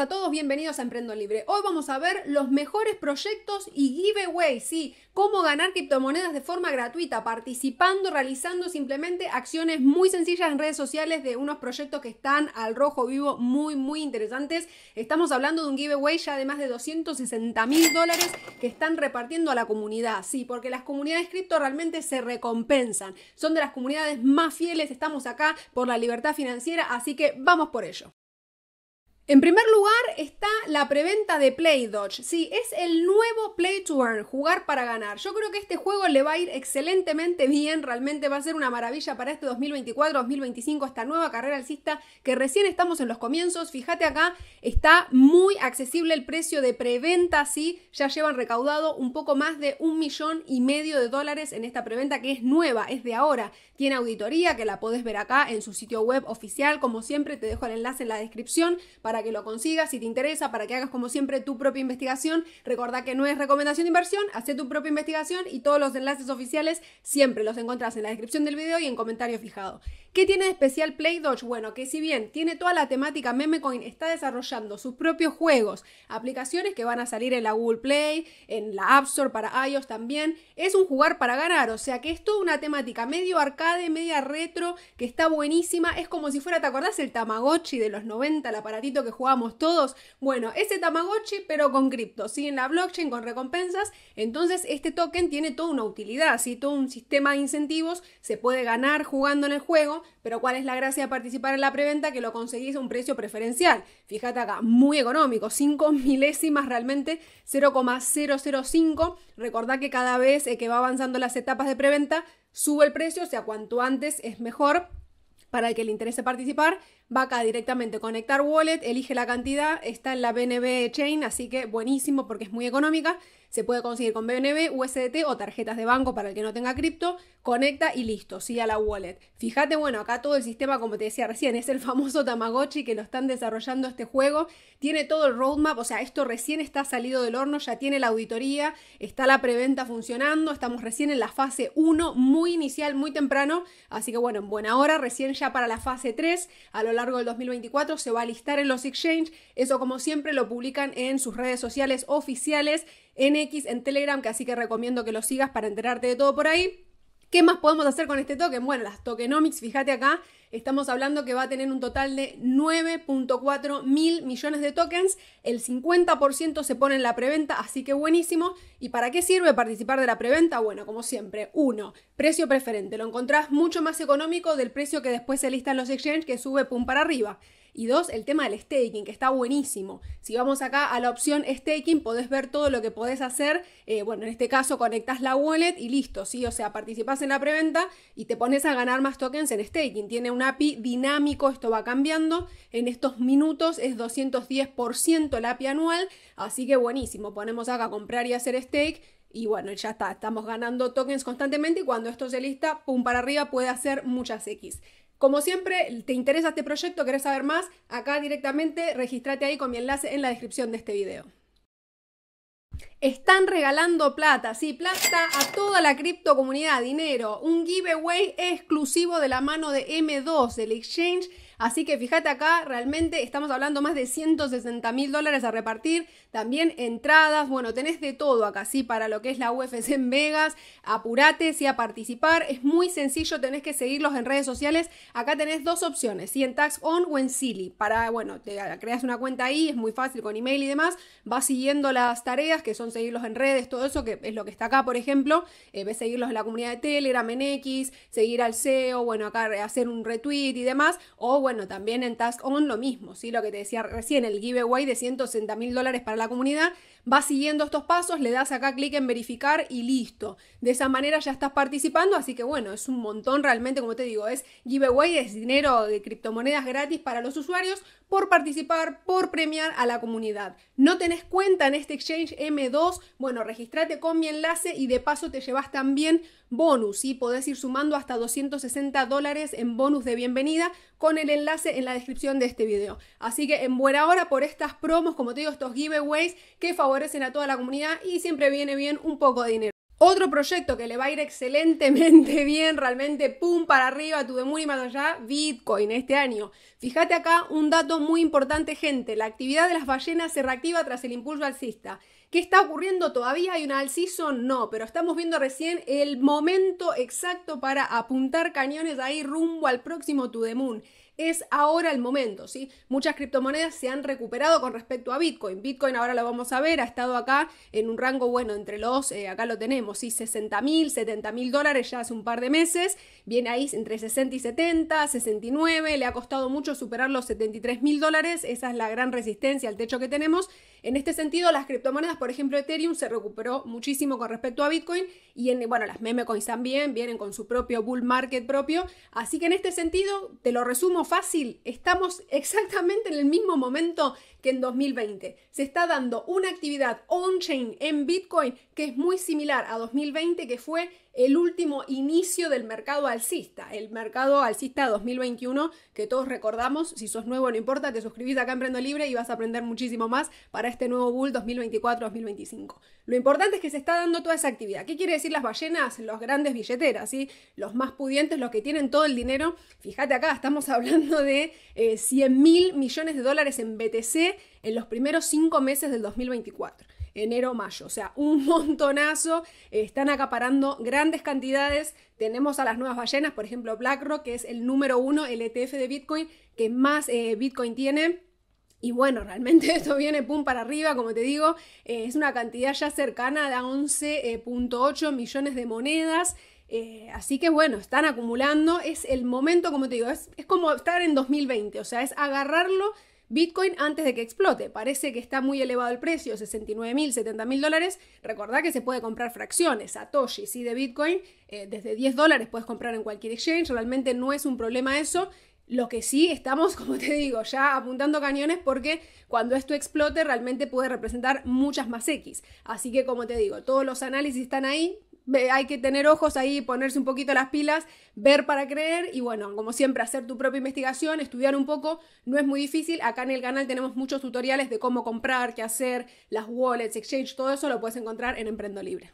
a todos, bienvenidos a Emprendo Libre. Hoy vamos a ver los mejores proyectos y giveaways, sí, cómo ganar criptomonedas de forma gratuita, participando, realizando simplemente acciones muy sencillas en redes sociales de unos proyectos que están al rojo vivo muy, muy interesantes. Estamos hablando de un giveaway ya de más de 260 mil dólares que están repartiendo a la comunidad, sí, porque las comunidades cripto realmente se recompensan, son de las comunidades más fieles, estamos acá por la libertad financiera, así que vamos por ello. En primer lugar está la preventa de Play Dodge. Sí, es el nuevo Play to Earn, jugar para ganar. Yo creo que este juego le va a ir excelentemente bien, realmente va a ser una maravilla para este 2024-2025, esta nueva carrera alcista que recién estamos en los comienzos. Fíjate acá, está muy accesible el precio de preventa, sí, ya llevan recaudado un poco más de un millón y medio de dólares en esta preventa que es nueva, es de ahora. Tiene auditoría que la podés ver acá en su sitio web oficial, como siempre te dejo el enlace en la descripción para para que lo consigas si te interesa, para que hagas como siempre tu propia investigación. Recordá que no es recomendación de inversión, haz tu propia investigación y todos los enlaces oficiales siempre los encontrás en la descripción del video y en comentario fijado. ¿Qué tiene de especial Play Dodge? Bueno, que si bien tiene toda la temática Memecoin, está desarrollando sus propios juegos, aplicaciones que van a salir en la Google Play, en la App Store para iOS también. Es un jugar para ganar, o sea que es toda una temática medio arcade, media retro, que está buenísima. Es como si fuera, ¿te acordás el Tamagotchi de los 90, el aparatito que jugábamos todos? Bueno, ese Tamagotchi, pero con cripto, ¿sí? En la blockchain, con recompensas. Entonces, este token tiene toda una utilidad, ¿sí? Todo un sistema de incentivos, se puede ganar jugando en el juego pero ¿cuál es la gracia de participar en la preventa? Que lo conseguís a un precio preferencial. Fíjate acá, muy económico, 5 milésimas realmente, 0,005. Recordá que cada vez eh, que va avanzando las etapas de preventa, sube el precio, o sea, cuanto antes es mejor para el que le interese participar, va acá directamente conectar wallet, elige la cantidad, está en la BNB Chain, así que buenísimo porque es muy económica. Se puede conseguir con BNB, USDT o tarjetas de banco para el que no tenga cripto. Conecta y listo, sí a la wallet. Fíjate, bueno, acá todo el sistema, como te decía recién, es el famoso Tamagotchi que lo están desarrollando este juego. Tiene todo el roadmap, o sea, esto recién está salido del horno, ya tiene la auditoría, está la preventa funcionando, estamos recién en la fase 1, muy inicial, muy temprano. Así que bueno, en buena hora, recién ya para la fase 3, a lo largo largo del 2024 se va a listar en los exchanges. Eso como siempre lo publican en sus redes sociales oficiales, en X, en Telegram, que así que recomiendo que lo sigas para enterarte de todo por ahí. ¿Qué más podemos hacer con este token? Bueno, las tokenomics, fíjate acá, estamos hablando que va a tener un total de 9.4 mil millones de tokens, el 50% se pone en la preventa, así que buenísimo. ¿Y para qué sirve participar de la preventa? Bueno, como siempre, uno, precio preferente, lo encontrás mucho más económico del precio que después se lista en los exchanges que sube pum para arriba. Y dos, el tema del staking, que está buenísimo. Si vamos acá a la opción staking, podés ver todo lo que podés hacer. Eh, bueno, en este caso conectas la wallet y listo, ¿sí? O sea, participás en la preventa y te pones a ganar más tokens en staking. Tiene un API dinámico, esto va cambiando. En estos minutos es 210% el API anual, así que buenísimo. Ponemos acá comprar y hacer stake y bueno, ya está, estamos ganando tokens constantemente y cuando esto se lista, pum para arriba, puede hacer muchas X. Como siempre, te interesa este proyecto, querés saber más, acá directamente registrate ahí con mi enlace en la descripción de este video. Están regalando plata, sí, plata a toda la criptocomunidad, dinero, un giveaway exclusivo de la mano de M2, del exchange Así que fíjate acá, realmente estamos hablando más de 160 mil dólares a repartir, también entradas, bueno, tenés de todo acá, sí, para lo que es la UFC en Vegas, apurate, sí, a participar, es muy sencillo, tenés que seguirlos en redes sociales, acá tenés dos opciones, sí, en TaxOn o en Silly, para, bueno, te creas una cuenta ahí, es muy fácil con email y demás, vas siguiendo las tareas que son seguirlos en redes, todo eso, que es lo que está acá, por ejemplo, eh, ves seguirlos en la comunidad de Telegram, en X, seguir al CEO, bueno, acá hacer un retweet y demás, o bueno, bueno, también en Task On lo mismo, ¿sí? lo que te decía recién, el giveaway de 160 mil dólares para la comunidad, Vas siguiendo estos pasos, le das acá clic en verificar y listo. De esa manera ya estás participando, así que bueno, es un montón realmente, como te digo, es giveaway, es dinero de criptomonedas gratis para los usuarios por participar, por premiar a la comunidad. No tenés cuenta en este exchange M2, bueno, registrate con mi enlace y de paso te llevas también bonus y podés ir sumando hasta 260 dólares en bonus de bienvenida con el enlace en la descripción de este video. Así que en buena hora por estas promos, como te digo, estos giveaways que favorecen favorecen a toda la comunidad y siempre viene bien un poco de dinero. Otro proyecto que le va a ir excelentemente bien, realmente pum para arriba, tu y y más allá, Bitcoin este año. Fíjate acá un dato muy importante, gente. La actividad de las ballenas se reactiva tras el impulso alcista. ¿Qué está ocurriendo? ¿Todavía hay un alciso? No, pero estamos viendo recién el momento exacto para apuntar cañones ahí rumbo al próximo To es ahora el momento, ¿sí? Muchas criptomonedas se han recuperado con respecto a Bitcoin. Bitcoin ahora lo vamos a ver, ha estado acá en un rango, bueno, entre los, eh, acá lo tenemos, sí, 60 mil, 70 mil dólares ya hace un par de meses, viene ahí entre 60 y 70, 69, le ha costado mucho superar los 73 mil dólares, esa es la gran resistencia al techo que tenemos. En este sentido, las criptomonedas, por ejemplo, Ethereum se recuperó muchísimo con respecto a Bitcoin y, en, bueno, las meme también vienen con su propio bull market propio, así que en este sentido, te lo resumo, fácil, estamos exactamente en el mismo momento que en 2020. Se está dando una actividad on-chain en Bitcoin que es muy similar a 2020, que fue el último inicio del mercado alcista, el mercado alcista 2021 que todos recordamos, si sos nuevo no importa, te suscribís acá en Prendo Libre y vas a aprender muchísimo más para este nuevo bull 2024-2025. Lo importante es que se está dando toda esa actividad. ¿Qué quiere decir las ballenas? Los grandes billeteras, ¿sí? los más pudientes, los que tienen todo el dinero. Fíjate acá, estamos hablando de eh, 100 mil millones de dólares en BTC en los primeros cinco meses del 2024, enero-mayo. O sea, un montonazo, están acaparando grandes cantidades. Tenemos a las nuevas ballenas, por ejemplo, BlackRock, que es el número uno, el ETF de Bitcoin, que más eh, Bitcoin tiene. Y bueno, realmente esto viene pum para arriba, como te digo, eh, es una cantidad ya cercana a 11.8 eh, millones de monedas. así que bueno, están acumulando, es el momento, como te digo, es como estar en 2020, o sea, es agarrarlo Bitcoin antes de que explote. Parece que está muy elevado el precio, 69 mil, 70 mil dólares. Recordá que se puede comprar fracciones, Satoshi, ¿sí? de Bitcoin. Eh, desde 10 dólares puedes comprar en cualquier exchange. Realmente no es un problema eso. Lo que sí estamos, como te digo, ya apuntando cañones porque cuando esto explote realmente puede representar muchas más X. Así que, como te digo, todos los análisis están ahí hay que tener ojos ahí, ponerse un poquito las pilas, ver para creer y bueno, como siempre, hacer tu propia investigación, estudiar un poco, no es muy difícil. Acá en el canal tenemos muchos tutoriales de cómo comprar, qué hacer, las wallets, exchange, todo eso lo puedes encontrar en Emprendo Libre.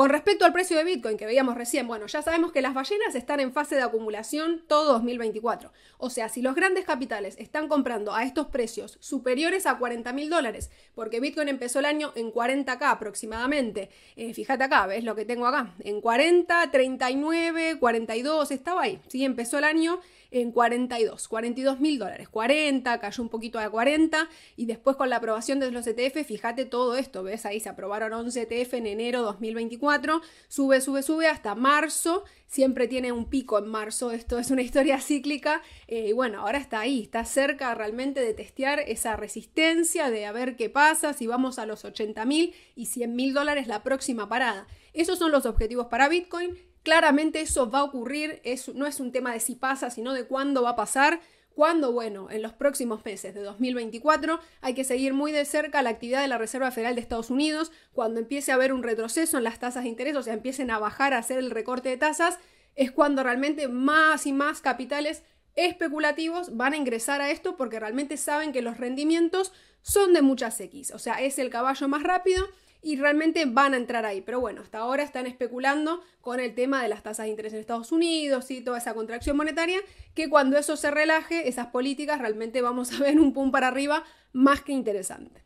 Con respecto al precio de Bitcoin que veíamos recién, bueno, ya sabemos que las ballenas están en fase de acumulación todo 2024. O sea, si los grandes capitales están comprando a estos precios superiores a 40 mil dólares, porque Bitcoin empezó el año en 40k aproximadamente, eh, fíjate acá, ves lo que tengo acá, en 40, 39, 42, estaba ahí, sí, empezó el año en 42, 42 mil dólares, 40, cayó un poquito a 40 y después con la aprobación de los ETF, fíjate todo esto, ves ahí se aprobaron 11 ETF en enero 2024, sube, sube, sube hasta marzo, siempre tiene un pico en marzo, esto es una historia cíclica eh, y bueno, ahora está ahí, está cerca realmente de testear esa resistencia, de a ver qué pasa, si vamos a los 80 mil y 100 mil dólares la próxima parada. Esos son los objetivos para Bitcoin Claramente eso va a ocurrir, no es un tema de si pasa, sino de cuándo va a pasar. Cuando, bueno, en los próximos meses de 2024 hay que seguir muy de cerca la actividad de la Reserva Federal de Estados Unidos, cuando empiece a haber un retroceso en las tasas de interés, o sea, empiecen a bajar, a hacer el recorte de tasas, es cuando realmente más y más capitales especulativos van a ingresar a esto porque realmente saben que los rendimientos son de muchas X, o sea, es el caballo más rápido y realmente van a entrar ahí. Pero bueno, hasta ahora están especulando con el tema de las tasas de interés en Estados Unidos y toda esa contracción monetaria, que cuando eso se relaje, esas políticas realmente vamos a ver un pum para arriba más que interesante.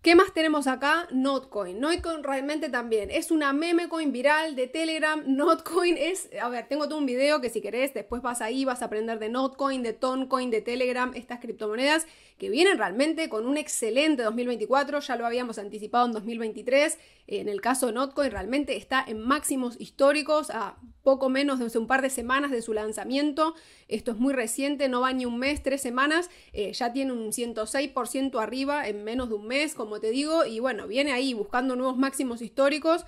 ¿Qué más tenemos acá? Notcoin. Notcoin realmente también es una meme coin viral de Telegram. Notcoin es, a ver, tengo todo un video que si querés después vas ahí, vas a aprender de Notcoin, de Toncoin, de Telegram, estas criptomonedas que vienen realmente con un excelente 2024, ya lo habíamos anticipado en 2023. En el caso de Notcoin realmente está en máximos históricos a poco menos de un par de semanas de su lanzamiento. Esto es muy reciente, no va ni un mes, tres semanas. Eh, ya tiene un 106% arriba en menos de un mes. Con como te digo, y bueno, viene ahí buscando nuevos máximos históricos.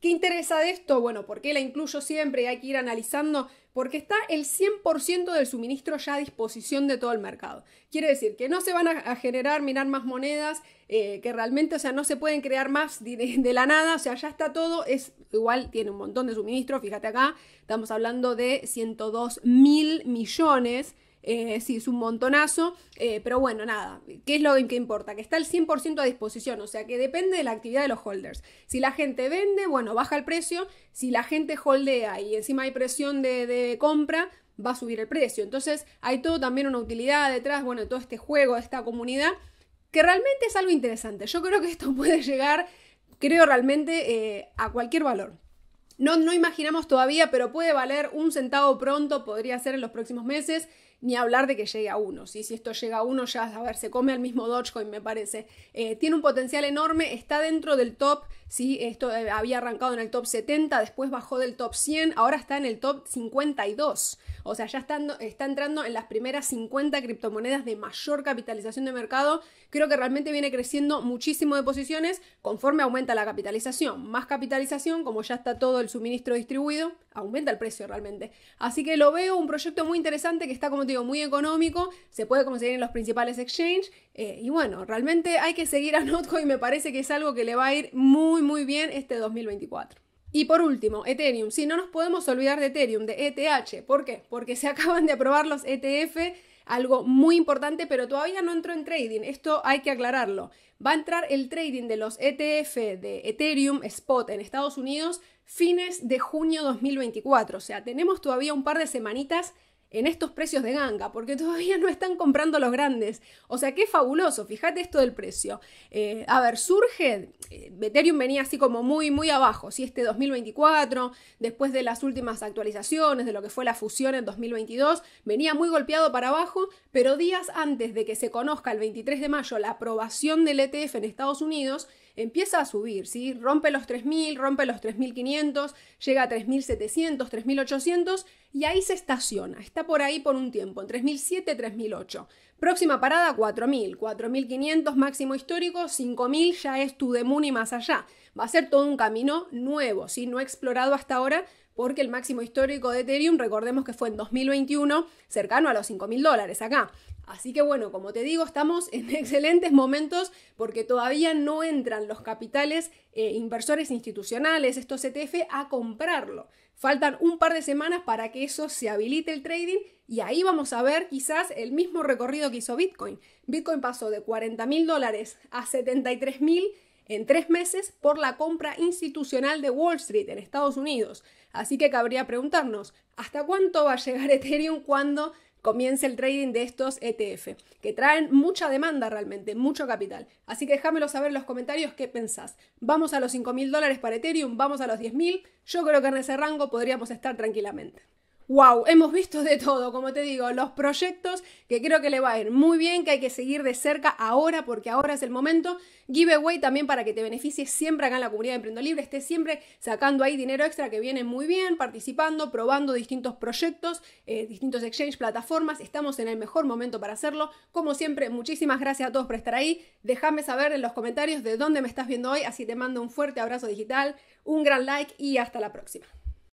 ¿Qué interesa de esto? Bueno, ¿por qué la incluyo siempre? Hay que ir analizando porque está el 100% del suministro ya a disposición de todo el mercado. Quiere decir que no se van a, generar, mirar más monedas, eh, que realmente, o sea, no se pueden crear más de, la nada, o sea, ya está todo, es igual, tiene un montón de suministro, fíjate acá, estamos hablando de 102 mil millones eh, sí, es un montonazo, eh, pero bueno, nada, ¿qué es lo que importa? Que está el 100% a disposición, o sea que depende de la actividad de los holders. Si la gente vende, bueno, baja el precio, si la gente holdea y encima hay presión de, compra, va a subir el precio. Entonces hay todo también una utilidad detrás, bueno, todo este juego, esta comunidad, que realmente es algo interesante. Yo creo que esto puede llegar, creo realmente, eh, a cualquier valor. No, no imaginamos todavía, pero puede valer un centavo pronto, podría ser en los próximos meses ni hablar de que llegue a uno. Si esto llega a uno, ya, a ver, se come al mismo Dogecoin, me parece. Eh, tiene un potencial enorme, está dentro del top, ¿sí? esto eh, había arrancado en el top 70, después bajó del top 100, ahora está en el top 52. O sea, ya está, está entrando en las primeras 50 criptomonedas de mayor capitalización de mercado. Creo que realmente viene creciendo muchísimo de posiciones conforme aumenta la capitalización. Más capitalización, como ya está todo el suministro distribuido, aumenta el precio realmente. Así que lo veo un proyecto muy interesante que está como muy económico, se puede conseguir en los principales exchanges. Eh, y bueno, realmente hay que seguir a y me parece que es algo que le va a ir muy, muy bien este 2024. Y por último, Ethereum. Si no nos podemos olvidar de Ethereum, de ETH. ¿Por qué? Porque se acaban de aprobar los ETF, algo muy importante, pero todavía no entró en trading. Esto hay que aclararlo. Va a entrar el trading de los ETF de Ethereum Spot en Estados Unidos fines de junio 2024. O sea, tenemos todavía un par de semanitas en estos precios de ganga, porque todavía no están comprando los grandes. O sea, qué fabuloso, fíjate esto del precio. Eh, a ver, surge, eh, Ethereum venía así como muy, muy abajo, si este 2024, después de las últimas actualizaciones, de lo que fue la fusión en 2022, venía muy golpeado para abajo, pero días antes de que se conozca el 23 de mayo la aprobación del ETF en Estados Unidos, empieza a subir, ¿sí? Rompe los 3.000, rompe los 3.500, llega a 3.700, 3.800 y ahí se estaciona, está por ahí por un tiempo, en 3007, 3008. Próxima parada 4000, 4500 máximo histórico, 5000 ya es y más allá. Va a ser todo un camino nuevo, si no explorado hasta ahora, porque el máximo histórico de Ethereum, recordemos que fue en 2021, cercano a los 5 mil dólares acá. Así que bueno, como te digo, estamos en excelentes momentos porque todavía no entran los capitales eh, inversores institucionales, estos ETF, a comprarlo. Faltan un par de semanas para que eso se habilite el trading y ahí vamos a ver quizás el mismo recorrido que hizo Bitcoin. Bitcoin pasó de 40 mil dólares a 73 mil en tres meses por la compra institucional de Wall Street en Estados Unidos. Así que cabría preguntarnos, ¿hasta cuánto va a llegar Ethereum cuando comience el trading de estos ETF, que traen mucha demanda realmente, mucho capital. Así que déjamelo saber en los comentarios qué pensás. ¿Vamos a los 5.000 mil dólares para Ethereum? ¿Vamos a los 10.000? mil? Yo creo que en ese rango podríamos estar tranquilamente wow, hemos visto de todo, como te digo, los proyectos que creo que le va a ir muy bien, que hay que seguir de cerca ahora porque ahora es el momento. Giveaway también para que te beneficies siempre acá en la comunidad de Emprendo Libre, estés siempre sacando ahí dinero extra que viene muy bien, participando, probando distintos proyectos, eh, distintos exchange, plataformas. Estamos en el mejor momento para hacerlo. Como siempre, muchísimas gracias a todos por estar ahí. Déjame saber en los comentarios de dónde me estás viendo hoy, así te mando un fuerte abrazo digital, un gran like y hasta la próxima.